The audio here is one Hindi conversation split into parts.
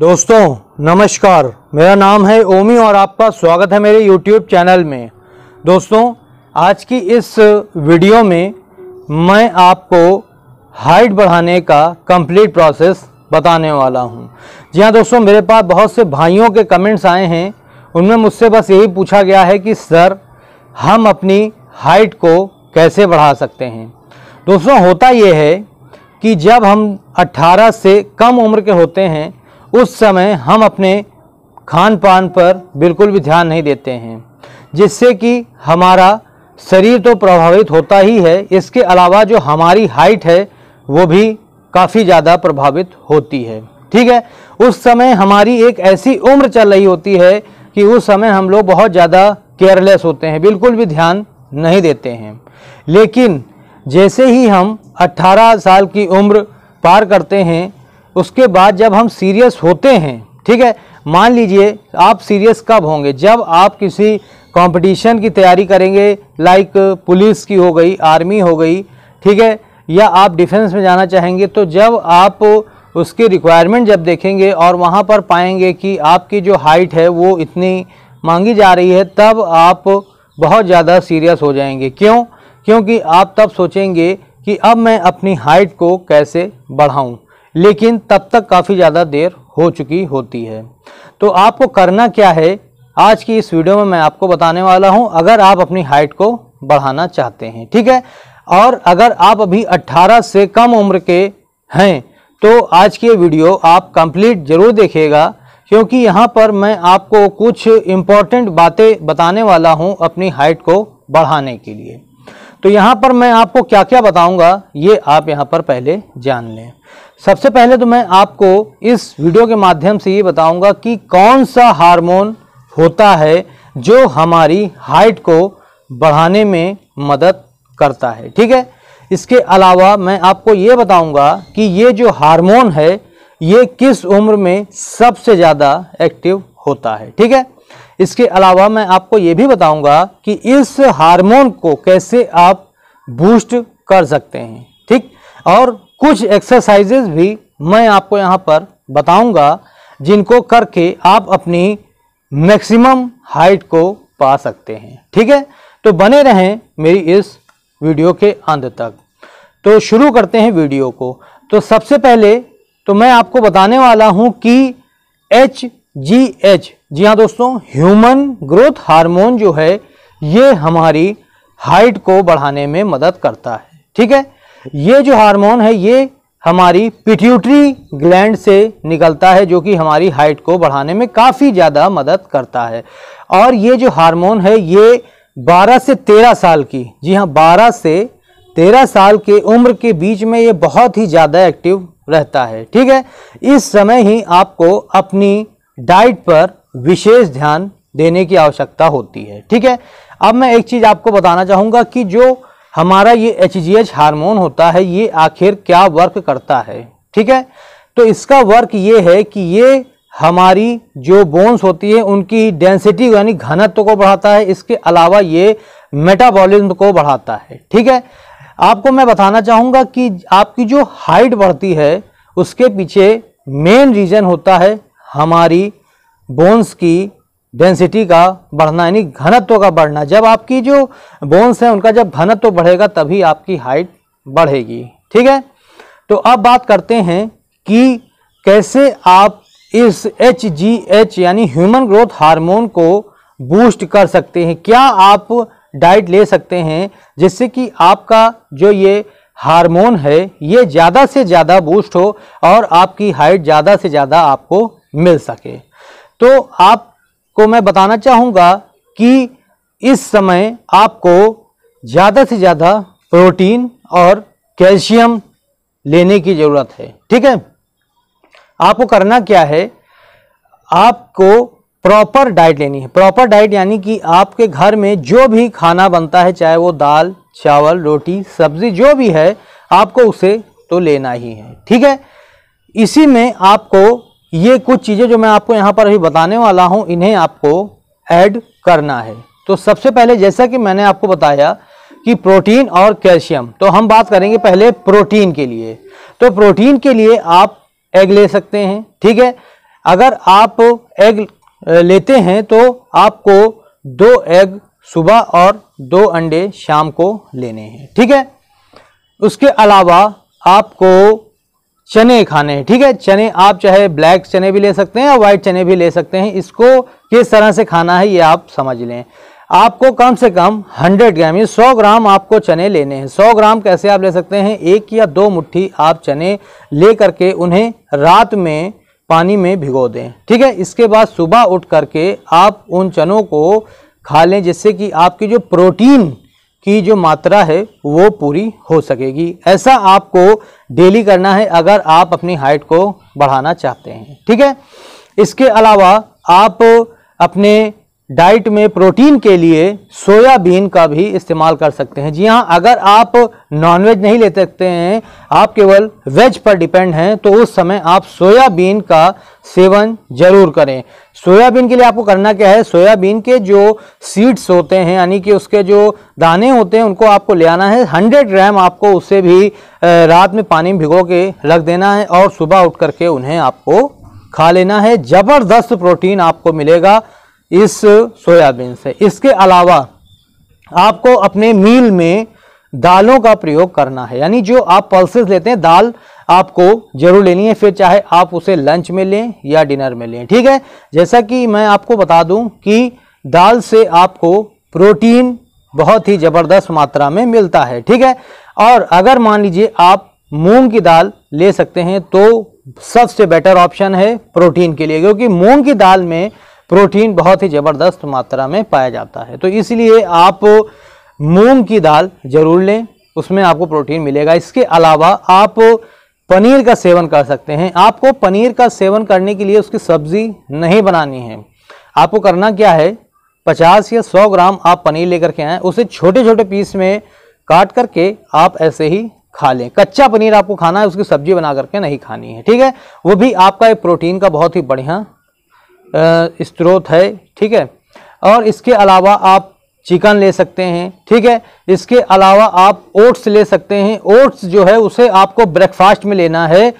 दोस्तों नमस्कार मेरा नाम है ओमी और आपका स्वागत है मेरे YouTube चैनल में दोस्तों आज की इस वीडियो में मैं आपको हाइट बढ़ाने का कंप्लीट प्रोसेस बताने वाला हूं। जी हाँ दोस्तों मेरे पास बहुत से भाइयों के कमेंट्स आए हैं उनमें मुझसे बस यही पूछा गया है कि सर हम अपनी हाइट को कैसे बढ़ा सकते हैं दोस्तों होता ये है कि जब हम 18 से कम उम्र के होते हैं उस समय हम अपने खान पान पर बिल्कुल भी ध्यान नहीं देते हैं जिससे कि हमारा शरीर तो प्रभावित होता ही है इसके अलावा जो हमारी हाइट है वो भी काफ़ी ज़्यादा प्रभावित होती है ठीक है उस समय हमारी एक ऐसी उम्र चल रही होती है कि उस समय हम लोग बहुत ज़्यादा केयरलेस होते हैं बिल्कुल भी ध्यान नहीं देते हैं लेकिन जैसे ही हम 18 साल की उम्र पार करते हैं उसके बाद जब हम सीरियस होते हैं ठीक है मान लीजिए आप सीरियस कब होंगे जब आप किसी कंपटीशन की तैयारी करेंगे लाइक पुलिस की हो गई आर्मी हो गई ठीक है या आप डिफेंस में जाना चाहेंगे तो जब आप उसके रिक्वायरमेंट जब देखेंगे और वहाँ पर पाएंगे कि आपकी जो हाइट है वो इतनी मांगी जा रही है तब आप बहुत ज़्यादा सीरियस हो जाएंगे क्यों क्योंकि आप तब सोचेंगे कि अब मैं अपनी हाइट को कैसे बढ़ाऊँ लेकिन तब तक काफ़ी ज़्यादा देर हो चुकी होती है तो आपको करना क्या है आज की इस वीडियो में मैं आपको बताने वाला हूँ अगर आप अपनी हाइट को बढ़ाना चाहते हैं ठीक है और अगर आप अभी 18 से कम उम्र के हैं तो आज की वीडियो आप कंप्लीट ज़रूर देखिएगा क्योंकि यहाँ पर मैं आपको कुछ इम्पॉर्टेंट बातें बताने वाला हूँ अपनी हाइट को बढ़ाने के लिए तो यहाँ पर मैं आपको क्या क्या बताऊँगा ये आप यहाँ पर पहले जान लें सबसे पहले तो मैं आपको इस वीडियो के माध्यम से ये बताऊंगा कि कौन सा हार्मोन होता है जो हमारी हाइट को बढ़ाने में मदद करता है ठीक है इसके अलावा मैं आपको ये बताऊंगा कि ये जो हार्मोन है ये किस उम्र में सबसे ज़्यादा एक्टिव होता है ठीक है इसके अलावा मैं आपको ये भी बताऊंगा कि इस हार्मोन को कैसे आप बूस्ट कर सकते हैं ठीक और कुछ एक्सरसाइजेज भी मैं आपको यहाँ पर बताऊंगा जिनको करके आप अपनी मैक्सिमम हाइट को पा सकते हैं ठीक है तो बने रहें मेरी इस वीडियो के अंत तक तो शुरू करते हैं वीडियो को तो सबसे पहले तो मैं आपको बताने वाला हूं कि एच जी एच जी हाँ दोस्तों ह्यूमन ग्रोथ हार्मोन जो है ये हमारी हाइट को बढ़ाने में मदद करता है ठीक है ये जो हार्मोन है ये हमारी पिट्यूटरी ग्लैंड से निकलता है जो कि हमारी हाइट को बढ़ाने में काफ़ी ज़्यादा मदद करता है और ये जो हार्मोन है ये 12 से 13 साल की जी हाँ 12 से 13 साल के उम्र के बीच में ये बहुत ही ज़्यादा एक्टिव रहता है ठीक है इस समय ही आपको अपनी डाइट पर विशेष ध्यान देने की आवश्यकता होती है ठीक है अब मैं एक चीज़ आपको बताना चाहूँगा कि जो हमारा ये एच हार्मोन होता है ये आखिर क्या वर्क करता है ठीक है तो इसका वर्क ये है कि ये हमारी जो बोन्स होती है उनकी डेंसिटी यानी घनत्व को बढ़ाता है इसके अलावा ये मेटाबॉलिज्म को बढ़ाता है ठीक है आपको मैं बताना चाहूँगा कि आपकी जो हाइट बढ़ती है उसके पीछे मेन रीज़न होता है हमारी बोन्स की डेंसिटी का बढ़ना यानी घनत्व का बढ़ना जब आपकी जो बोन्स हैं उनका जब घनत्व बढ़ेगा तभी आपकी हाइट बढ़ेगी ठीक है तो अब बात करते हैं कि कैसे आप इस एच जी एच यानी ह्यूमन ग्रोथ हार्मोन को बूस्ट कर सकते हैं क्या आप डाइट ले सकते हैं जिससे कि आपका जो ये हार्मोन है ये ज़्यादा से ज़्यादा बूस्ट हो और आपकी हाइट ज़्यादा से ज़्यादा आपको मिल सके तो आप को मैं बताना चाहूँगा कि इस समय आपको ज़्यादा से ज़्यादा प्रोटीन और कैल्शियम लेने की ज़रूरत है ठीक है आपको करना क्या है आपको प्रॉपर डाइट लेनी है प्रॉपर डाइट यानी कि आपके घर में जो भी खाना बनता है चाहे वो दाल चावल रोटी सब्जी जो भी है आपको उसे तो लेना ही है ठीक है इसी में आपको ये कुछ चीज़ें जो मैं आपको यहाँ पर अभी बताने वाला हूँ इन्हें आपको ऐड करना है तो सबसे पहले जैसा कि मैंने आपको बताया कि प्रोटीन और कैल्शियम तो हम बात करेंगे पहले प्रोटीन के लिए तो प्रोटीन के लिए आप एग ले सकते हैं ठीक है अगर आप एग लेते हैं तो आपको दो एग सुबह और दो अंडे शाम को लेने हैं ठीक है उसके अलावा आपको चने खाने हैं ठीक है चने आप चाहे ब्लैक चने भी ले सकते हैं या वाइट चने भी ले सकते हैं इसको किस तरह से खाना है ये आप समझ लें आपको कम से कम 100 ग्राम ये 100 ग्राम आपको चने लेने हैं 100 ग्राम कैसे आप ले सकते हैं एक या दो मुट्ठी आप चने ले करके उन्हें रात में पानी में भिगो दें ठीक है इसके बाद सुबह उठ करके आप उन चनों को खा लें जिससे कि आपकी जो प्रोटीन की जो मात्रा है वो पूरी हो सकेगी ऐसा आपको डेली करना है अगर आप अपनी हाइट को बढ़ाना चाहते हैं ठीक है इसके अलावा आप अपने डाइट में प्रोटीन के लिए सोयाबीन का भी इस्तेमाल कर सकते हैं जी हाँ अगर आप नॉनवेज नहीं ले सकते हैं आप केवल वेज पर डिपेंड हैं तो उस समय आप सोयाबीन का सेवन जरूर करें सोयाबीन के लिए आपको करना क्या है सोयाबीन के जो सीड्स होते हैं यानी कि उसके जो दाने होते हैं उनको आपको ले आना है 100 ग्राम आपको उसे भी रात में पानी में भिगो के रख देना है और सुबह उठ करके उन्हें आपको खा लेना है ज़बरदस्त प्रोटीन आपको मिलेगा इस सोयाबीन से इसके अलावा आपको अपने मील में दालों का प्रयोग करना है यानी जो आप पल्सेस लेते हैं दाल आपको जरूर लेनी है फिर चाहे आप उसे लंच में लें या डिनर में लें ठीक है जैसा कि मैं आपको बता दूं कि दाल से आपको प्रोटीन बहुत ही ज़बरदस्त मात्रा में मिलता है ठीक है और अगर मान लीजिए आप मूंग की दाल ले सकते हैं तो सबसे बेटर ऑप्शन है प्रोटीन के लिए क्योंकि मूंग की दाल में प्रोटीन बहुत ही ज़बरदस्त मात्रा में पाया जाता है तो इसलिए आप मूंग की दाल जरूर लें उसमें आपको प्रोटीन मिलेगा इसके अलावा आप पनीर का सेवन कर सकते हैं आपको पनीर का सेवन करने के लिए उसकी सब्ज़ी नहीं बनानी है आपको करना क्या है 50 या 100 ग्राम आप पनीर लेकर के आएँ उसे छोटे छोटे पीस में काट करके आप ऐसे ही खा लें कच्चा पनीर आपको खाना है उसकी सब्जी बना करके नहीं खानी है ठीक है वो भी आपका एक प्रोटीन का बहुत ही बढ़िया स्रोत है ठीक है और इसके अलावा आप चिकन ले सकते हैं ठीक है इसके अलावा आप ओट्स ले सकते हैं ओट्स जो है उसे आपको ब्रेकफास्ट में लेना है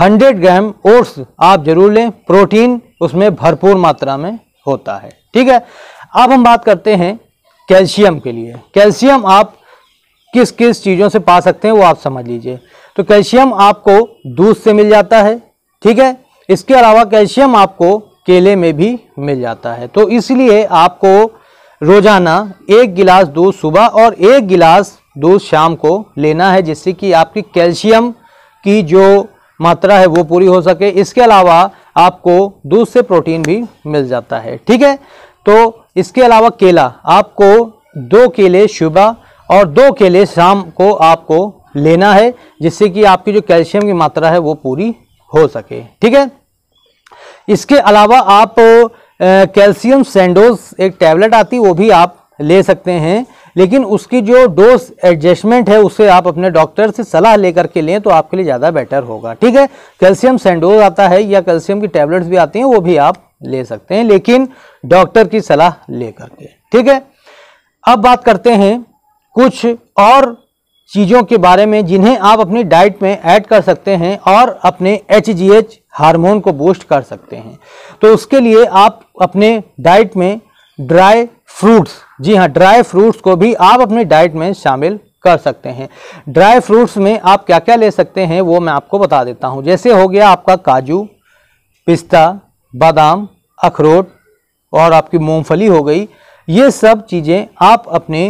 100 ग्राम ओट्स आप जरूर लें प्रोटीन उसमें भरपूर मात्रा में होता है ठीक है अब हम बात करते हैं कैल्शियम के लिए कैल्शियम आप किस किस चीज़ों से पा सकते हैं वो आप समझ लीजिए तो कैल्शियम आपको दूध से मिल जाता है ठीक है इसके अलावा कैल्शियम आपको केले में भी मिल जाता है तो इसलिए आपको रोज़ाना एक गिलास दूध सुबह और एक गिलास दूध शाम को लेना है जिससे कि आपकी कैल्शियम की जो मात्रा है वो पूरी हो सके इसके अलावा आपको दूध से प्रोटीन भी मिल जाता है ठीक है तो इसके अलावा केला आपको दो केले सुबह और दो केले शाम को आपको लेना है जिससे कि आपकी जो कैल्शियम की मात्रा है वो पूरी हो सके ठीक है इसके अलावा आप कैल्शियम सेंडोज एक टैबलेट आती वो भी आप ले सकते हैं लेकिन उसकी जो डोज एडजस्टमेंट है उसे आप अपने डॉक्टर से सलाह लेकर के लें तो आपके लिए ज़्यादा बेटर होगा ठीक है कैल्शियम सेंडोज आता है या कैल्शियम की टैबलेट्स भी आती हैं वो भी आप ले सकते हैं लेकिन डॉक्टर की सलाह लेकर के ठीक है अब बात करते हैं कुछ और चीज़ों के बारे में जिन्हें आप अपनी डाइट में ऐड कर सकते हैं और अपने एच जी एच हारमोन को बूस्ट कर सकते हैं तो उसके लिए आप अपने डाइट में ड्राई फ्रूट्स जी हाँ ड्राई फ्रूट्स को भी आप अपनी डाइट में शामिल कर सकते हैं ड्राई फ्रूट्स में आप क्या क्या ले सकते हैं वो मैं आपको बता देता हूँ जैसे हो गया आपका काजू पिस्ता बादाम अखरोट और आपकी मूंगफली हो गई ये सब चीज़ें आप अपने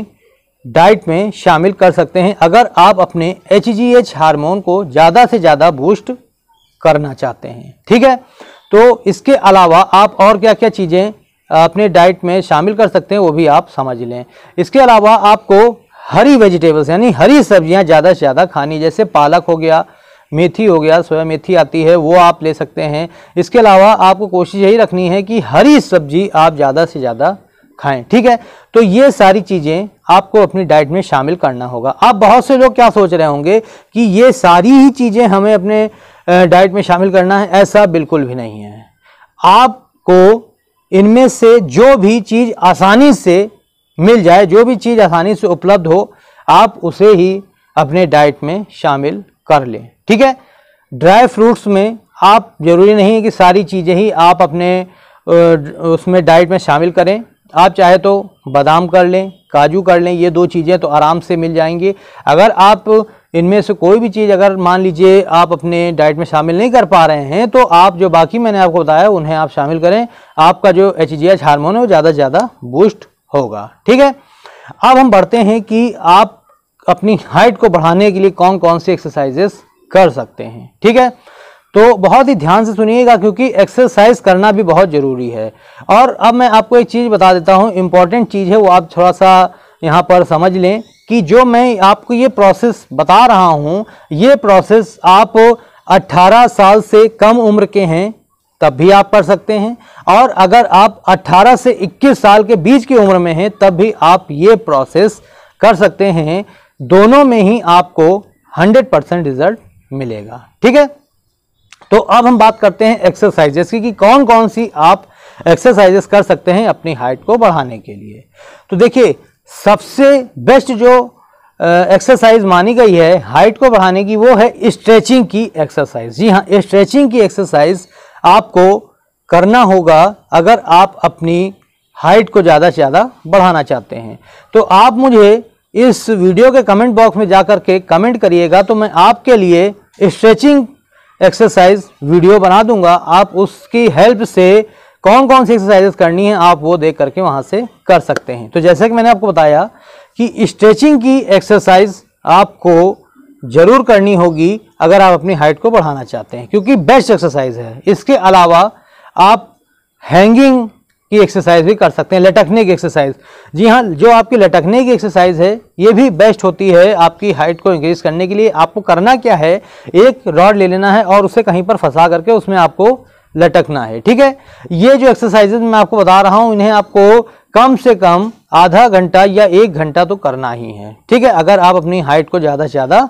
डाइट में शामिल कर सकते हैं अगर आप अपने एच जी एच हारमोन को ज़्यादा से ज़्यादा बूस्ट करना चाहते हैं ठीक है तो इसके अलावा आप और क्या क्या चीज़ें अपने डाइट में शामिल कर सकते हैं वो भी आप समझ लें इसके अलावा आपको हरी वेजिटेबल्स यानी हरी सब्जियां ज़्यादा से ज़्यादा खानी जैसे पालक हो गया मेथी हो गया सोया मेथी आती है वो आप ले सकते हैं इसके अलावा आपको कोशिश यही रखनी है कि हरी सब्जी आप ज़्यादा से ज़्यादा खाएं ठीक है तो ये सारी चीज़ें आपको अपनी डाइट में शामिल करना होगा आप बहुत से लोग क्या सोच रहे होंगे कि ये सारी ही चीज़ें हमें अपने डाइट में शामिल करना है ऐसा बिल्कुल भी नहीं है आपको इनमें से जो भी चीज़ आसानी से मिल जाए जो भी चीज़ आसानी से उपलब्ध हो आप उसे ही अपने डाइट में शामिल कर लें ठीक है ड्राई फ्रूट्स में आप ज़रूरी नहीं है कि सारी चीज़ें ही आप अपने उसमें डाइट में शामिल करें आप चाहे तो बादाम कर लें काजू कर लें ये दो चीज़ें तो आराम से मिल जाएंगी अगर आप इनमें से कोई भी चीज़ अगर मान लीजिए आप अपने डाइट में शामिल नहीं कर पा रहे हैं तो आप जो बाकी मैंने आपको बताया उन्हें आप शामिल करें आपका जो एच जी एच हारमोन है वो ज़्यादा से ज़्यादा बूस्ट होगा ठीक है अब हम बढ़ते हैं कि आप अपनी हाइट को बढ़ाने के लिए कौन कौन सी एक्सरसाइजेस कर सकते हैं ठीक है तो बहुत ही ध्यान से सुनिएगा क्योंकि एक्सरसाइज करना भी बहुत ज़रूरी है और अब मैं आपको एक चीज़ बता देता हूँ इम्पॉर्टेंट चीज़ है वो आप थोड़ा सा यहाँ पर समझ लें कि जो मैं आपको ये प्रोसेस बता रहा हूँ ये प्रोसेस आप 18 साल से कम उम्र के हैं तब भी आप पढ़ सकते हैं और अगर आप 18 से 21 साल के बीच की उम्र में हैं तब भी आप ये प्रोसेस कर सकते हैं दोनों में ही आपको 100 परसेंट रिजल्ट मिलेगा ठीक है तो अब हम बात करते हैं एक्सरसाइजेस की कि कौन कौन सी आप एक्सरसाइजेस कर सकते हैं अपनी हाइट को बढ़ाने के लिए तो देखिए सबसे बेस्ट जो एक्सरसाइज मानी गई है हाइट को बढ़ाने की वो है स्ट्रेचिंग की एक्सरसाइज जी हाँ स्ट्रेचिंग की एक्सरसाइज आपको करना होगा अगर आप अपनी हाइट को ज़्यादा से ज़्यादा बढ़ाना चाहते हैं तो आप मुझे इस वीडियो के कमेंट बॉक्स में जा कर के कमेंट करिएगा तो मैं आपके लिए स्ट्रेचिंग एक्सरसाइज वीडियो बना दूंगा आप उसकी हेल्प से कौन कौन सी एक्सरसाइजेस करनी है आप वो देख करके वहाँ से कर सकते हैं तो जैसा कि मैंने आपको बताया कि स्ट्रेचिंग की एक्सरसाइज आपको ज़रूर करनी होगी अगर आप अपनी हाइट को बढ़ाना चाहते हैं क्योंकि बेस्ट एक्सरसाइज है इसके अलावा आप हैंगिंग की एक्सरसाइज भी कर सकते हैं लटकने की एक्सरसाइज जी हाँ जो आपकी लटकने की एक्सरसाइज है ये भी बेस्ट होती है आपकी हाइट को इंक्रीज करने के लिए आपको करना क्या है एक रॉड ले लेना है और उसे कहीं पर फंसा करके उसमें आपको लटकना है ठीक है ये जो एक्सरसाइजेज मैं आपको बता रहा हूँ इन्हें आपको कम से कम आधा घंटा या एक घंटा तो करना ही है ठीक है अगर आप अपनी हाइट को ज़्यादा से ज़्यादा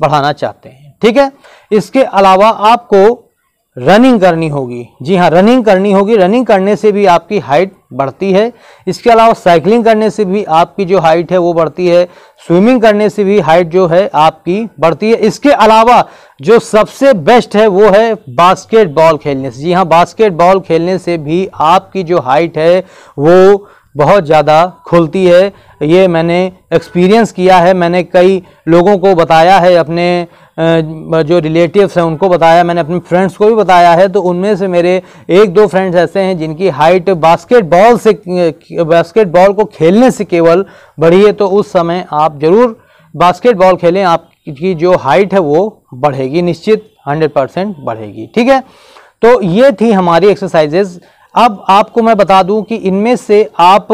बढ़ाना चाहते हैं ठीक है इसके अलावा आपको रनिंग करनी होगी जी हाँ रनिंग करनी होगी रनिंग करने से भी आपकी हाइट बढ़ती है इसके अलावा साइकिलिंग करने से भी आपकी जो हाइट है वो बढ़ती है स्विमिंग करने से भी हाइट जो है आपकी बढ़ती है इसके अलावा जो सबसे बेस्ट है वो है बास्केटबॉल खेलने से जी हाँ बास्केटबॉल खेलने से भी आपकी जो हाइट है वो बहुत ज़्यादा खुलती है ये मैंने एक्सपीरियंस किया है मैंने कई लोगों को बताया है अपने जो रिलेटिव्स हैं उनको बताया मैंने अपने फ्रेंड्स को भी बताया है तो उनमें से मेरे एक दो फ्रेंड्स ऐसे हैं जिनकी हाइट बास्केटबॉल से बास्केटबॉल को खेलने से केवल बढ़ी है तो उस समय आप ज़रूर बास्केटबॉल खेलें आपकी जो हाइट है वो बढ़ेगी निश्चित हंड्रेड परसेंट बढ़ेगी ठीक है तो ये थी हमारी एक्सरसाइजेज अब आपको मैं बता दूं कि इनमें से आप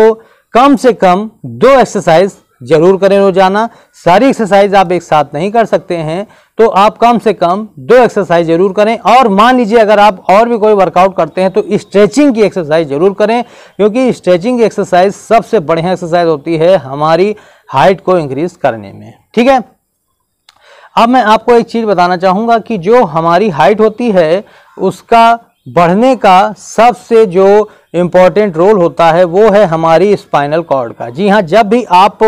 कम से कम दो एक्सरसाइज ज़रूर करें रोज़ाना सारी एक्सरसाइज आप एक साथ नहीं कर सकते हैं तो आप कम से कम दो एक्सरसाइज ज़रूर करें और मान लीजिए अगर आप और भी कोई वर्कआउट करते हैं तो स्ट्रेचिंग की एक्सरसाइज ज़रूर करें क्योंकि स्ट्रेचिंग की एक्सरसाइज सबसे बढ़िया एक्सरसाइज होती है हमारी हाइट को इंक्रीज करने में ठीक है अब मैं आपको एक चीज़ बताना चाहूँगा कि जो हमारी हाइट होती है उसका बढ़ने का सबसे जो इम्पॉर्टेंट रोल होता है वो है हमारी स्पाइनल कॉर्ड का जी हाँ जब भी आप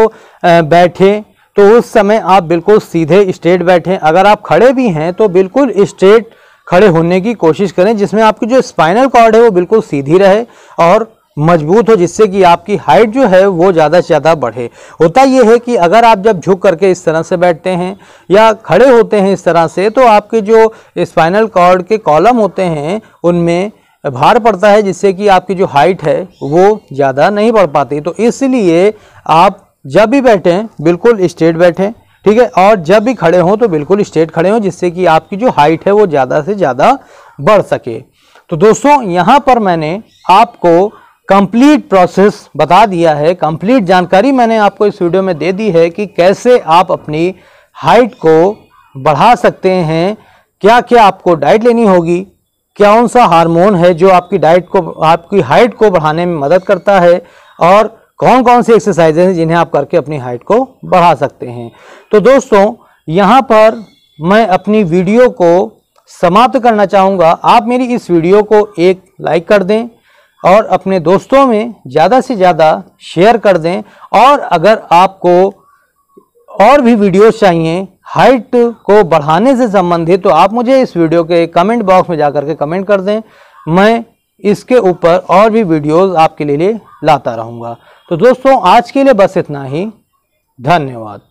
बैठें तो उस समय आप बिल्कुल सीधे स्ट्रेट बैठें अगर आप खड़े भी हैं तो बिल्कुल स्ट्रेट खड़े होने की कोशिश करें जिसमें आपकी जो स्पाइनल कॉर्ड है वो बिल्कुल सीधी रहे और मजबूत हो जिससे कि आपकी हाइट जो है वो ज़्यादा से ज़्यादा बढ़े होता यह है कि अगर आप जब झुक करके इस तरह से बैठते हैं या खड़े होते हैं इस तरह से तो आपके जो स्पाइनल कॉर्ड के कॉलम होते हैं उनमें भार पड़ता है जिससे कि आपकी जो हाइट है वो ज़्यादा नहीं बढ़ पाती तो इसलिए आप जब भी बैठें बिल्कुल स्ट्रेट बैठें ठीक है और जब भी खड़े हों तो बिल्कुल स्ट्रेट खड़े हों जिससे कि आपकी जो हाइट है वो ज़्यादा से ज़्यादा बढ़ सके तो दोस्तों यहाँ पर मैंने आपको कंप्लीट प्रोसेस बता दिया है कंप्लीट जानकारी मैंने आपको इस वीडियो में दे दी है कि कैसे आप अपनी हाइट को बढ़ा सकते हैं क्या क्या आपको डाइट लेनी होगी क्या कौन सा हार्मोन है जो आपकी डाइट को आपकी हाइट को बढ़ाने में मदद करता है और कौन कौन सी एक्सरसाइजेज हैं जिन्हें आप करके अपनी हाइट को बढ़ा सकते हैं तो दोस्तों यहाँ पर मैं अपनी वीडियो को समाप्त करना चाहूँगा आप मेरी इस वीडियो को एक लाइक कर दें और अपने दोस्तों में ज़्यादा से ज़्यादा शेयर कर दें और अगर आपको और भी वीडियोस चाहिए हाइट को बढ़ाने से संबंधित तो आप मुझे इस वीडियो के कमेंट बॉक्स में जा कर के कमेंट कर दें मैं इसके ऊपर और भी वीडियोस आपके लिए लाता रहूँगा तो दोस्तों आज के लिए बस इतना ही धन्यवाद